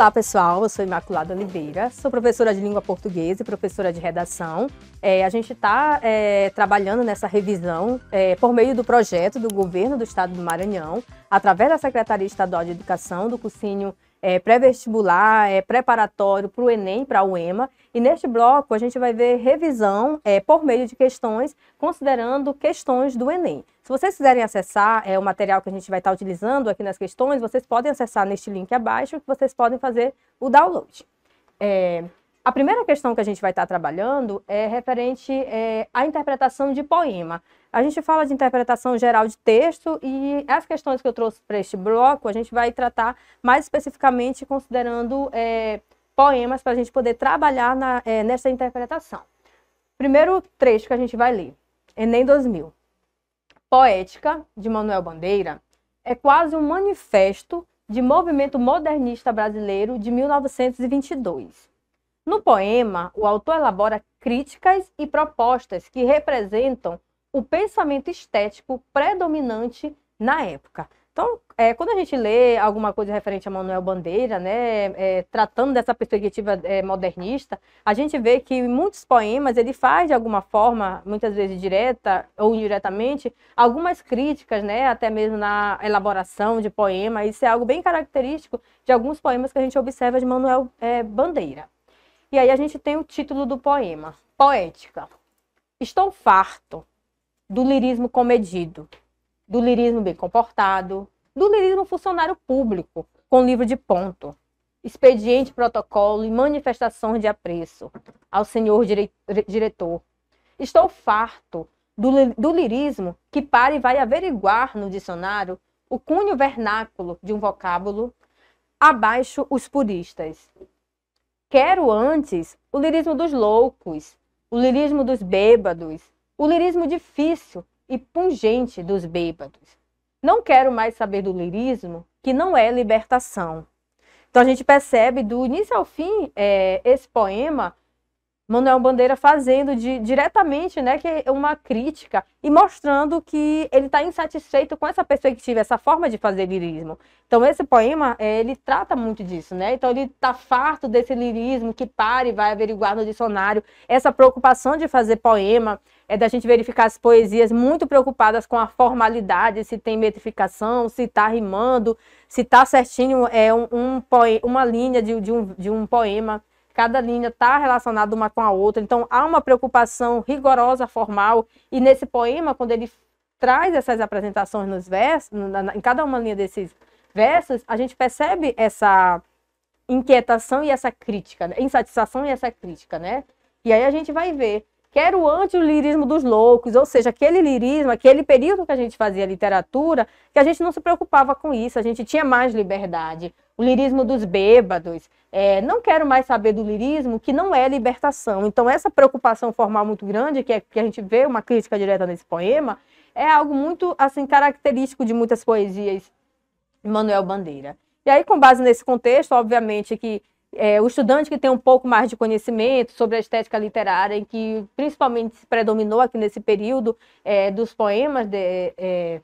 Olá pessoal, eu sou Imaculada Oliveira, sou professora de língua portuguesa e professora de redação. É, a gente está é, trabalhando nessa revisão é, por meio do projeto do governo do estado do Maranhão, através da Secretaria Estadual de Educação, do cursinho é, pré-vestibular, é, preparatório para o Enem, para o ema E neste bloco a gente vai ver revisão é, por meio de questões, considerando questões do Enem. Se vocês quiserem acessar é, o material que a gente vai estar tá utilizando aqui nas questões, vocês podem acessar neste link abaixo, que vocês podem fazer o download. É, a primeira questão que a gente vai estar trabalhando é referente é, à interpretação de poema. A gente fala de interpretação geral de texto e as questões que eu trouxe para este bloco a gente vai tratar mais especificamente considerando é, poemas para a gente poder trabalhar na, é, nessa interpretação. Primeiro trecho que a gente vai ler, Enem 2000. Poética, de Manuel Bandeira, é quase um manifesto de movimento modernista brasileiro de 1922 no poema, o autor elabora críticas e propostas que representam o pensamento estético predominante na época. Então, é, quando a gente lê alguma coisa referente a Manuel Bandeira, né, é, tratando dessa perspectiva é, modernista, a gente vê que em muitos poemas ele faz de alguma forma, muitas vezes direta ou indiretamente, algumas críticas, né, até mesmo na elaboração de poema. Isso é algo bem característico de alguns poemas que a gente observa de Manuel é, Bandeira. E aí a gente tem o título do poema: Poética. Estou farto do lirismo comedido, do lirismo bem comportado, do lirismo funcionário público, com livro de ponto, expediente, protocolo e manifestações de apreço ao senhor dire diretor. Estou farto do, do lirismo que para e vai averiguar no dicionário o cunho vernáculo de um vocábulo abaixo os puristas. Quero antes o lirismo dos loucos, o lirismo dos bêbados, o lirismo difícil e pungente dos bêbados. Não quero mais saber do lirismo que não é libertação. Então a gente percebe do início ao fim é, esse poema Manuel Bandeira fazendo de, diretamente né, que é uma crítica e mostrando que ele está insatisfeito com essa perspectiva, essa forma de fazer lirismo. Então esse poema, é, ele trata muito disso, né? Então ele está farto desse lirismo que pare, vai averiguar no dicionário, essa preocupação de fazer poema, é da gente verificar as poesias muito preocupadas com a formalidade, se tem metrificação, se está rimando, se está certinho é, um, um uma linha de, de, um, de um poema cada linha está relacionada uma com a outra. Então, há uma preocupação rigorosa, formal, e nesse poema, quando ele traz essas apresentações nos versos, em cada uma linha desses versos, a gente percebe essa inquietação e essa crítica, né? insatisfação e essa crítica, né? E aí a gente vai ver, quero antes o lirismo dos loucos, ou seja, aquele lirismo, aquele período que a gente fazia literatura, que a gente não se preocupava com isso, a gente tinha mais liberdade o lirismo dos bêbados. É, não quero mais saber do lirismo, que não é libertação. Então, essa preocupação formal muito grande, que, é, que a gente vê uma crítica direta nesse poema, é algo muito assim característico de muitas poesias de Manuel Bandeira. E aí, com base nesse contexto, obviamente que é, o estudante que tem um pouco mais de conhecimento sobre a estética literária, em que principalmente se predominou aqui nesse período é, dos poemas de, é,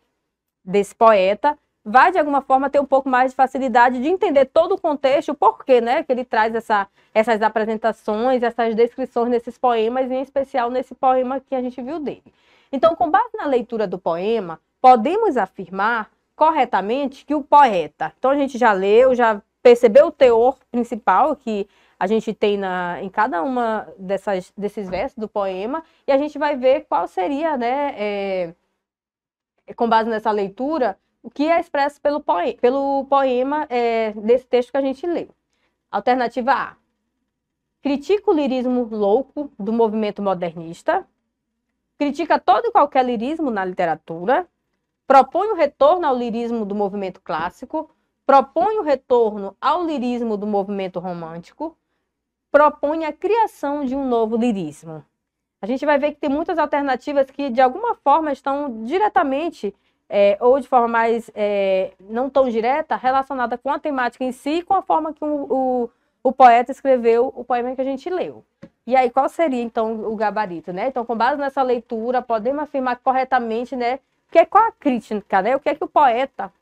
desse poeta, vai de alguma forma ter um pouco mais de facilidade de entender todo o contexto, o porquê, né, que ele traz essa, essas apresentações, essas descrições nesses poemas, em especial nesse poema que a gente viu dele. Então, com base na leitura do poema, podemos afirmar corretamente que o poeta, então a gente já leu, já percebeu o teor principal que a gente tem na, em cada uma dessas, desses versos do poema, e a gente vai ver qual seria, né, é, com base nessa leitura, o que é expresso pelo poema, pelo poema é, desse texto que a gente leu. Alternativa A. Critica o lirismo louco do movimento modernista. Critica todo e qualquer lirismo na literatura. Propõe o retorno ao lirismo do movimento clássico. Propõe o retorno ao lirismo do movimento romântico. Propõe a criação de um novo lirismo. A gente vai ver que tem muitas alternativas que, de alguma forma, estão diretamente é, ou de forma mais é, não tão direta, relacionada com a temática em si e com a forma que o, o, o, poeta escreveu o poema que a gente leu. E aí, qual seria, então, o gabarito, né? Então, com base nessa leitura, podemos afirmar corretamente, né? que é, qual a crítica, né? O que é que o poeta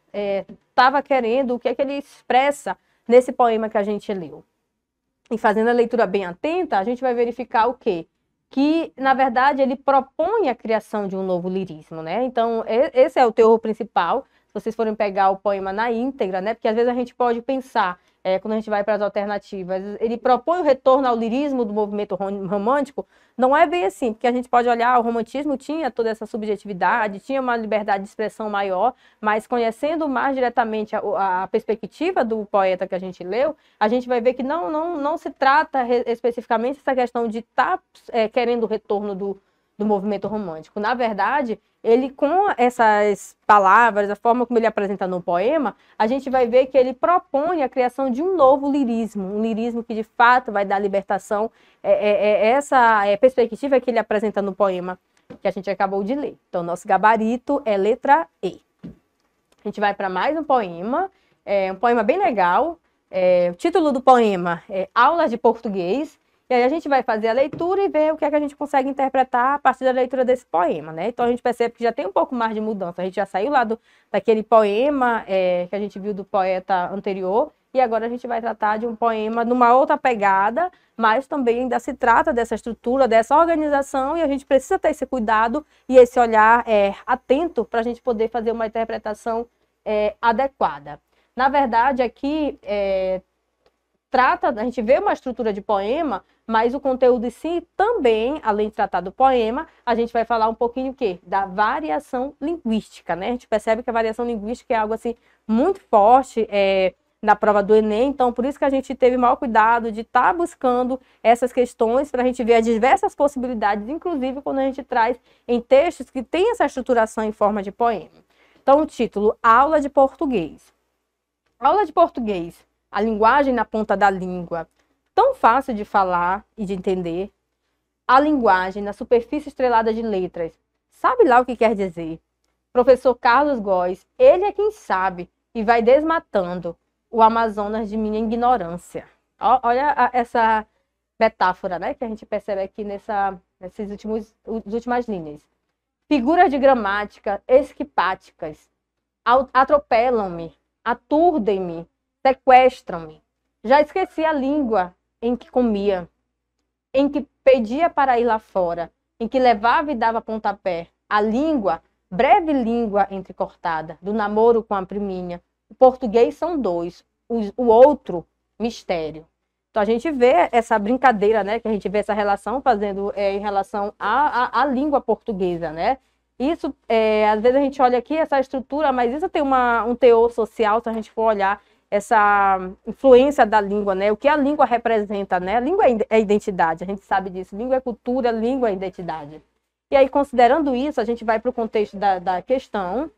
estava é, querendo, o que é que ele expressa nesse poema que a gente leu? E fazendo a leitura bem atenta, a gente vai verificar o quê? que, na verdade, ele propõe a criação de um novo lirismo, né? Então, esse é o teor principal vocês forem pegar o poema na íntegra, né? Porque às vezes a gente pode pensar, é, quando a gente vai para as alternativas, ele propõe o retorno ao lirismo do movimento romântico, não é bem assim, porque a gente pode olhar, o romantismo tinha toda essa subjetividade, tinha uma liberdade de expressão maior, mas conhecendo mais diretamente a, a perspectiva do poeta que a gente leu, a gente vai ver que não, não, não se trata especificamente essa questão de estar tá, é, querendo o retorno do do movimento romântico. Na verdade, ele com essas palavras, a forma como ele apresenta no poema, a gente vai ver que ele propõe a criação de um novo lirismo, um lirismo que de fato vai dar libertação. É, é, é essa é, perspectiva que ele apresenta no poema que a gente acabou de ler. Então, nosso gabarito é letra E. A gente vai para mais um poema, é um poema bem legal. É, o título do poema é Aulas de Português, e aí a gente vai fazer a leitura e ver o que é que a gente consegue interpretar a partir da leitura desse poema, né? Então a gente percebe que já tem um pouco mais de mudança. A gente já saiu lá do, daquele poema é, que a gente viu do poeta anterior e agora a gente vai tratar de um poema numa outra pegada, mas também ainda se trata dessa estrutura, dessa organização, e a gente precisa ter esse cuidado e esse olhar é, atento para a gente poder fazer uma interpretação é, adequada. Na verdade, aqui é, trata, a gente vê uma estrutura de poema, mas o conteúdo em si também, além de tratar do poema, a gente vai falar um pouquinho o quê? Da variação linguística, né? A gente percebe que a variação linguística é algo assim muito forte é, na prova do Enem, então por isso que a gente teve maior cuidado de estar tá buscando essas questões para a gente ver as diversas possibilidades, inclusive quando a gente traz em textos que tem essa estruturação em forma de poema. Então, o título, Aula de Português. Aula de Português, a linguagem na ponta da língua tão fácil de falar e de entender. A linguagem na superfície estrelada de letras. Sabe lá o que quer dizer? Professor Carlos Góes, ele é quem sabe e vai desmatando o Amazonas de minha ignorância. Olha essa metáfora, né, que a gente percebe aqui nessa, nessas últimos, últimas linhas. Figuras de gramática esquipáticas atropelam-me, aturdem-me, sequestram-me. Já esqueci a língua em que comia, em que pedia para ir lá fora, em que levava e dava pontapé, a língua, breve língua entrecortada, do namoro com a priminha. O português são dois, o, o outro, mistério. Então a gente vê essa brincadeira, né? Que a gente vê essa relação fazendo é, em relação à, língua portuguesa, né? Isso, é, às vezes a gente olha aqui essa estrutura, mas isso tem uma, um teor social, se a gente for olhar essa influência da língua, né? O que a língua representa, né? A língua é, é identidade, a gente sabe disso. Língua é cultura, língua é identidade. E aí, considerando isso, a gente vai para o contexto da, da questão,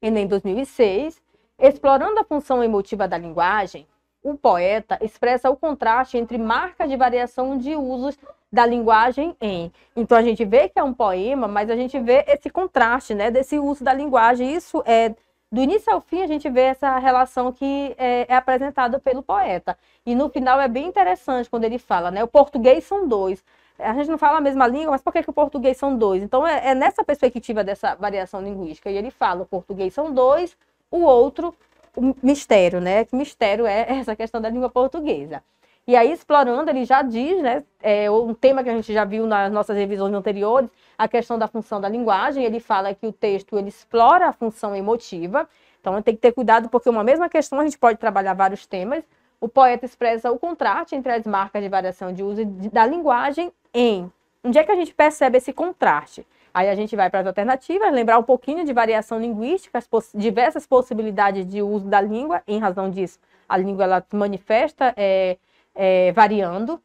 Enem 2006, explorando a função emotiva da linguagem, o poeta expressa o contraste entre marca de variação de usos da linguagem em. Então a gente vê que é um poema, mas a gente vê esse contraste, né, desse uso da linguagem. Isso é do início ao fim a gente vê essa relação que é, é apresentada pelo poeta. E no final é bem interessante quando ele fala, né? O português são dois. A gente não fala a mesma língua, mas por que, que o português são dois? Então é, é nessa perspectiva dessa variação linguística. E ele fala, o português são dois, o outro, o mistério, né? Que mistério é essa questão da língua portuguesa. E aí, explorando, ele já diz, né, é, um tema que a gente já viu nas nossas revisões anteriores, a questão da função da linguagem. Ele fala que o texto ele explora a função emotiva. Então, tem que ter cuidado, porque uma mesma questão a gente pode trabalhar vários temas. O poeta expressa o contraste entre as marcas de variação de uso da linguagem em. Onde é que a gente percebe esse contraste? Aí a gente vai para as alternativas, lembrar um pouquinho de variação linguística, as poss diversas possibilidades de uso da língua, em razão disso, a língua ela manifesta é, é, variando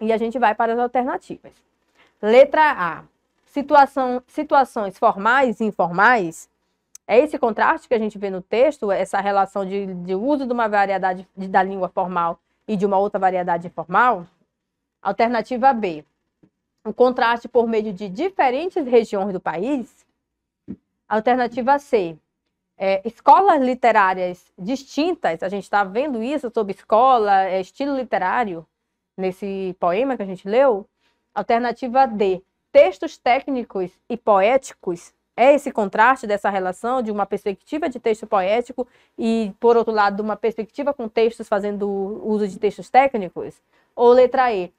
e a gente vai para as alternativas. Letra A. Situação, situações formais e informais. É esse contraste que a gente vê no texto, essa relação de, de uso de uma variedade de, da língua formal e de uma outra variedade informal? Alternativa B. O contraste por meio de diferentes regiões do país. Alternativa C é, escolas literárias distintas, a gente está vendo isso sobre escola, é, estilo literário, nesse poema que a gente leu. Alternativa D, textos técnicos e poéticos. É esse contraste dessa relação de uma perspectiva de texto poético e, por outro lado, uma perspectiva com textos fazendo uso de textos técnicos? Ou letra E,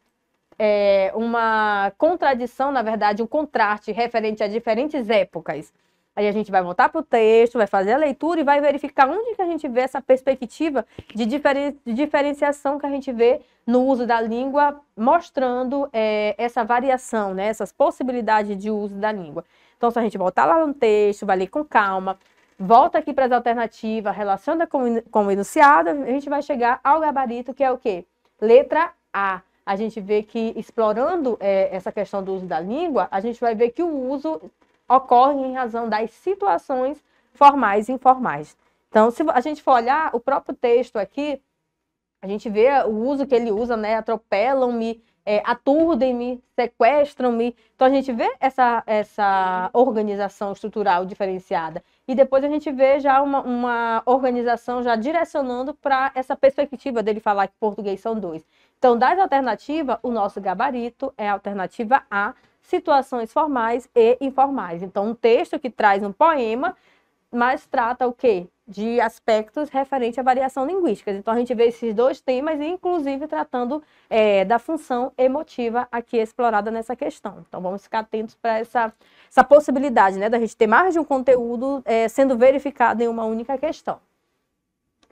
é uma contradição, na verdade, um contraste referente a diferentes épocas. Aí a gente vai voltar para o texto, vai fazer a leitura e vai verificar onde que a gente vê essa perspectiva de, diferen de diferenciação que a gente vê no uso da língua, mostrando é, essa variação, né? essas possibilidades de uso da língua. Então, se a gente voltar lá no texto, vai ler com calma, volta aqui para as alternativas, relaciona com, com o enunciado, a gente vai chegar ao gabarito, que é o quê? Letra A a gente vê que explorando é, essa questão do uso da língua, a gente vai ver que o uso ocorrem em razão das situações formais e informais. Então, se a gente for olhar o próprio texto aqui, a gente vê o uso que ele usa, né? Atropelam-me, é, aturdem-me, sequestram-me. Então a gente vê essa, essa organização estrutural diferenciada. E depois a gente vê já uma, uma organização já direcionando para essa perspectiva dele falar que português são dois. Então, das alternativas, o nosso gabarito é a alternativa A, situações formais e informais. Então, um texto que traz um poema, mas trata o quê? De aspectos referentes à variação linguística. Então, a gente vê esses dois temas, inclusive tratando é, da função emotiva aqui explorada nessa questão. Então, vamos ficar atentos para essa, essa possibilidade, né, da gente ter mais de um conteúdo é, sendo verificado em uma única questão.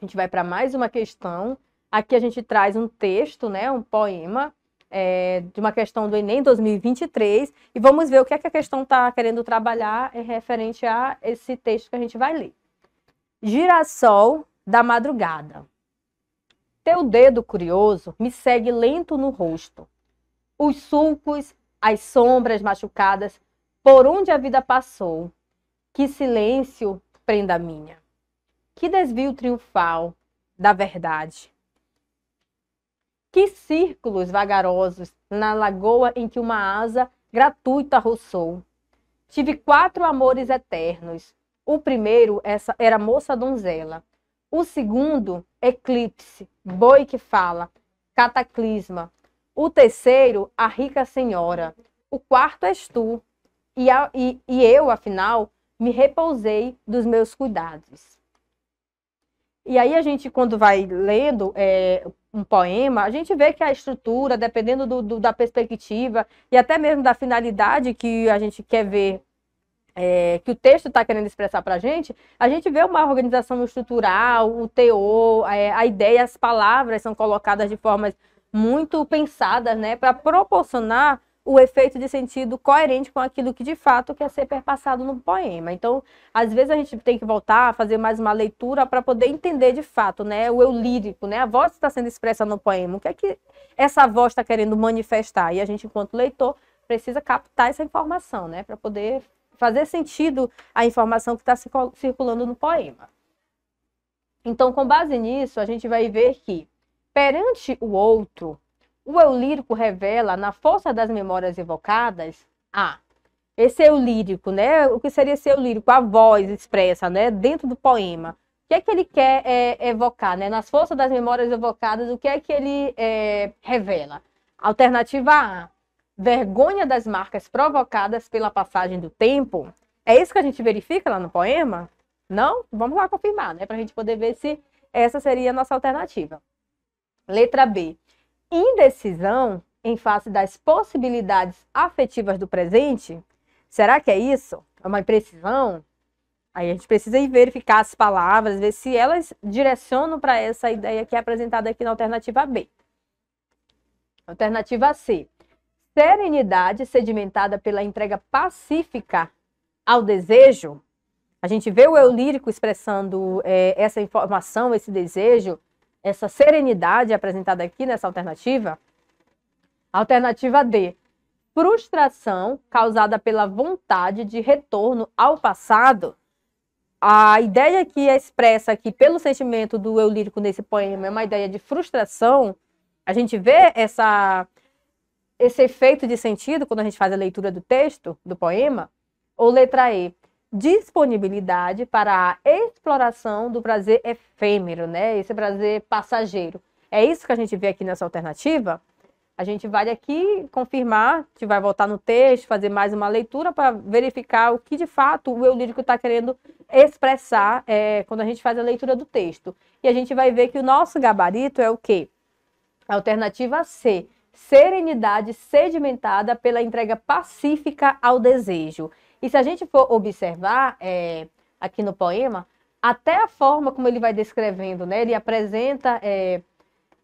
A gente vai para mais uma questão. Aqui a gente traz um texto, né, um poema, é, de uma questão do Enem 2023 e vamos ver o que, é que a questão está querendo trabalhar em referente a esse texto que a gente vai ler. Girassol da madrugada. Teu dedo curioso me segue lento no rosto. Os sulcos, as sombras machucadas, por onde a vida passou. Que silêncio prenda minha. Que desvio triunfal da verdade. Que círculos vagarosos na lagoa em que uma asa gratuita roçou. Tive quatro amores eternos. O primeiro essa era moça donzela. O segundo, eclipse, boi que fala, cataclisma. O terceiro, a rica senhora. O quarto és tu. E, a, e, e eu, afinal, me repousei dos meus cuidados. E aí a gente, quando vai lendo é, um poema, a gente vê que a estrutura, dependendo do, do, da perspectiva e até mesmo da finalidade que a gente quer ver, é, que o texto está querendo expressar para a gente, a gente vê uma organização estrutural, o teor, é, a ideia, as palavras são colocadas de formas muito pensadas, né, para proporcionar o efeito de sentido coerente com aquilo que de fato quer ser perpassado no poema. Então, às vezes a gente tem que voltar a fazer mais uma leitura para poder entender de fato, né, o eu lírico, né, a voz que está sendo expressa no poema, o que é que essa voz está querendo manifestar. E a gente, enquanto leitor, precisa captar essa informação, né, para poder fazer sentido a informação que está circulando no poema. Então, com base nisso, a gente vai ver que perante o outro, o eu lírico revela, na força das memórias evocadas, a. Ah, esse eu lírico, né? O que seria esse eu lírico? A voz expressa, né? Dentro do poema. O que é que ele quer é, evocar, né? Nas forças das memórias evocadas, o que é que ele é, revela? Alternativa A. Vergonha das marcas provocadas pela passagem do tempo. É isso que a gente verifica lá no poema? Não? Vamos lá confirmar, né? Para a gente poder ver se essa seria a nossa alternativa. Letra B indecisão em face das possibilidades afetivas do presente? Será que é isso? É uma imprecisão? Aí a gente precisa ir verificar as palavras, ver se elas direcionam para essa ideia que é apresentada aqui na alternativa B. Alternativa C. Serenidade sedimentada pela entrega pacífica ao desejo. A gente vê o eu lírico expressando é, essa informação, esse desejo, essa serenidade apresentada aqui nessa alternativa? Alternativa D. Frustração causada pela vontade de retorno ao passado. A ideia que é expressa aqui pelo sentimento do eu lírico nesse poema é uma ideia de frustração. A gente vê essa, esse efeito de sentido quando a gente faz a leitura do texto, do poema. Ou letra E, disponibilidade para a exploração do prazer efêmero, né? Esse prazer passageiro. É isso que a gente vê aqui nessa alternativa. A gente vai aqui confirmar, a gente vai voltar no texto, fazer mais uma leitura para verificar o que de fato o eu lírico está querendo expressar é, quando a gente faz a leitura do texto. E a gente vai ver que o nosso gabarito é o quê? Alternativa C, serenidade sedimentada pela entrega pacífica ao desejo. E se a gente for observar é, aqui no poema, até a forma como ele vai descrevendo, né? Ele apresenta é,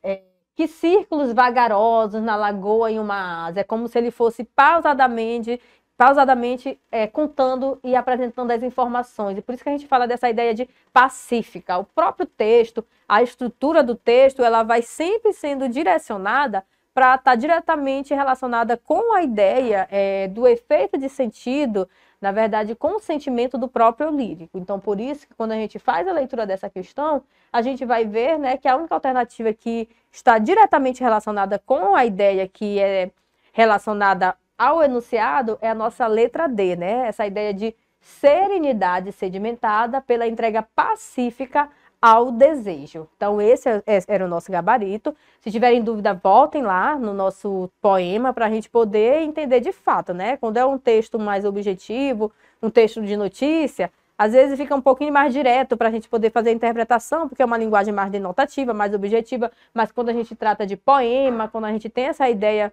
é, que círculos vagarosos na lagoa em uma asa. É como se ele fosse pausadamente, pausadamente é, contando e apresentando as informações. E por isso que a gente fala dessa ideia de pacífica. O próprio texto, a estrutura do texto, ela vai sempre sendo direcionada para estar tá diretamente relacionada com a ideia é, do efeito de sentido, na verdade, com o sentimento do próprio lírico. Então, por isso que quando a gente faz a leitura dessa questão, a gente vai ver né, que a única alternativa que está diretamente relacionada com a ideia que é relacionada ao enunciado é a nossa letra D, né? Essa ideia de serenidade sedimentada pela entrega pacífica ao desejo. Então, esse é, é, era o nosso gabarito. Se tiverem dúvida, voltem lá no nosso poema para a gente poder entender de fato, né? Quando é um texto mais objetivo, um texto de notícia, às vezes fica um pouquinho mais direto para a gente poder fazer a interpretação, porque é uma linguagem mais denotativa, mais objetiva, mas quando a gente trata de poema, quando a gente tem essa ideia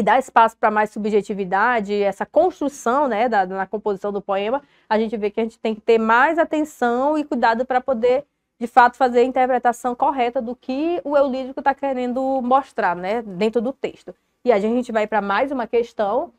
que dá espaço para mais subjetividade, essa construção né, da, na composição do poema, a gente vê que a gente tem que ter mais atenção e cuidado para poder, de fato, fazer a interpretação correta do que o eu lírico está querendo mostrar né, dentro do texto. E a gente vai para mais uma questão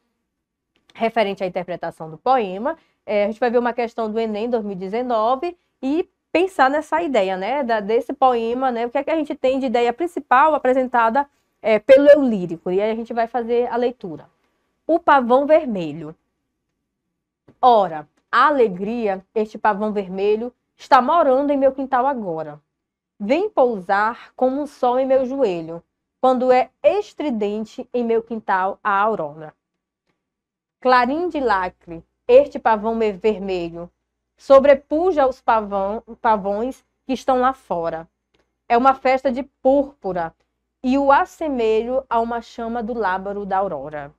referente à interpretação do poema. É, a gente vai ver uma questão do Enem 2019 e pensar nessa ideia né, da, desse poema, né, o que, é que a gente tem de ideia principal apresentada é, pelo eu lírico. E aí a gente vai fazer a leitura. O pavão vermelho. Ora, a alegria, este pavão vermelho, está morando em meu quintal agora. Vem pousar como um sol em meu joelho, quando é estridente em meu quintal a aurora. Clarim de lacre, este pavão vermelho, sobrepuja os pavão, pavões que estão lá fora. É uma festa de púrpura e o assemelho a uma chama do lábaro da aurora.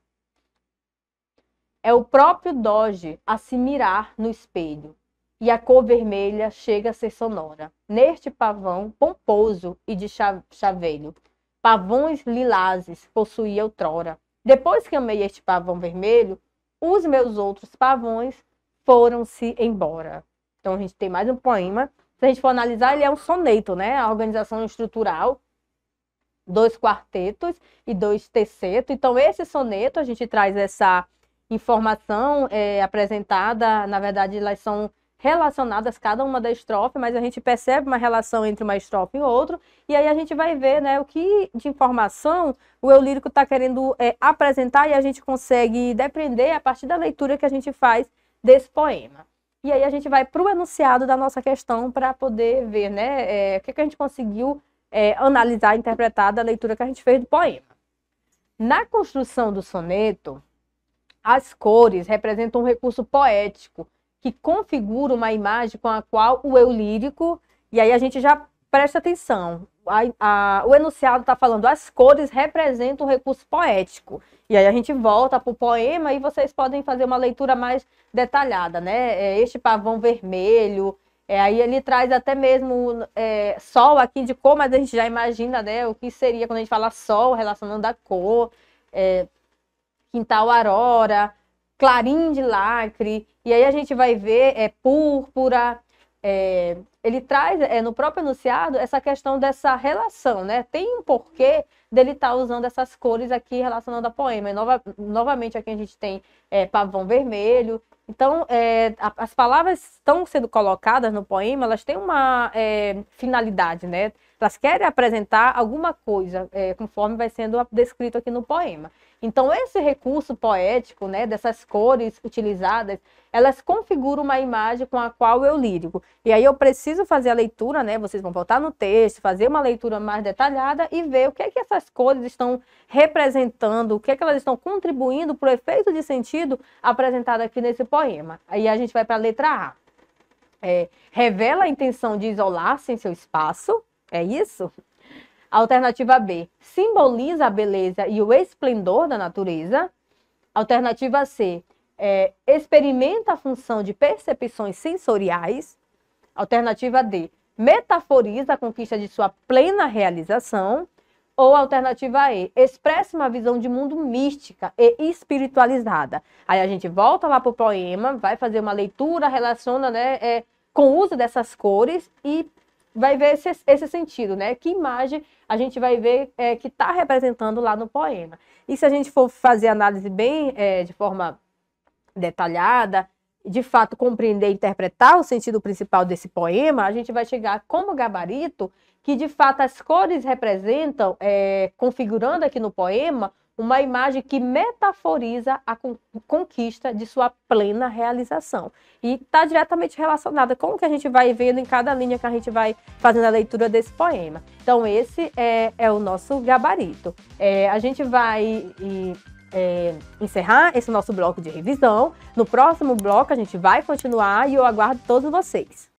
É o próprio Doge a se mirar no espelho, e a cor vermelha chega a ser sonora. Neste pavão pomposo e de chaveiro, pavões lilazes possuía outrora. Depois que amei este pavão vermelho, os meus outros pavões foram-se embora. Então a gente tem mais um poema. Se a gente for analisar, ele é um soneto, né? A organização estrutural dois quartetos e dois tercetos. Então, esse soneto, a gente traz essa informação é, apresentada, na verdade, elas são relacionadas cada uma da estrofe, mas a gente percebe uma relação entre uma estrofe e outra, e aí a gente vai ver né, o que de informação o eu lírico está querendo é, apresentar e a gente consegue depender a partir da leitura que a gente faz desse poema. E aí a gente vai para o enunciado da nossa questão para poder ver né, é, o que, que a gente conseguiu é, analisar, interpretar da leitura que a gente fez do poema. Na construção do soneto, as cores representam um recurso poético que configura uma imagem com a qual o eu lírico, e aí a gente já presta atenção, a, a, o enunciado está falando as cores representam um recurso poético. E aí a gente volta para o poema e vocês podem fazer uma leitura mais detalhada, né? É, este pavão vermelho, é, aí ele traz até mesmo é, sol aqui de cor, mas a gente já imagina né, o que seria quando a gente fala sol, relacionando a cor, é, quintal aurora, clarim de lacre, e aí a gente vai ver é, púrpura, é, ele traz é, no próprio enunciado essa questão dessa relação, né? Tem um porquê dele estar tá usando essas cores aqui relacionando a poema. E nova, novamente aqui a gente tem é, pavão vermelho. Então, é, a, as palavras estão sendo colocadas no poema, elas têm uma é, finalidade, né? Elas querem apresentar alguma coisa, é, conforme vai sendo descrito aqui no poema. Então, esse recurso poético, né, dessas cores utilizadas, elas configuram uma imagem com a qual eu lírico. E aí eu preciso preciso fazer a leitura, né? Vocês vão voltar no texto, fazer uma leitura mais detalhada e ver o que é que essas cores estão representando, o que é que elas estão contribuindo para o efeito de sentido apresentado aqui nesse poema. Aí a gente vai para a letra A. É, revela a intenção de isolar-se em seu espaço, é isso? Alternativa B, simboliza a beleza e o esplendor da natureza. Alternativa C, é, experimenta a função de percepções sensoriais. Alternativa D, metaforiza a conquista de sua plena realização. Ou alternativa E, expressa uma visão de mundo mística e espiritualizada. Aí a gente volta lá para o poema, vai fazer uma leitura, relaciona né, é, com o uso dessas cores e vai ver esse, esse sentido, né? Que imagem a gente vai ver é, que está representando lá no poema. E se a gente for fazer análise bem é, de forma detalhada, de fato compreender e interpretar o sentido principal desse poema, a gente vai chegar como gabarito que de fato as cores representam, é, configurando aqui no poema, uma imagem que metaforiza a conquista de sua plena realização. E está diretamente relacionada com o que a gente vai vendo em cada linha que a gente vai fazendo a leitura desse poema. Então, esse é, é o nosso gabarito. É, a gente vai é, encerrar esse nosso bloco de revisão. No próximo bloco a gente vai continuar e eu aguardo todos vocês.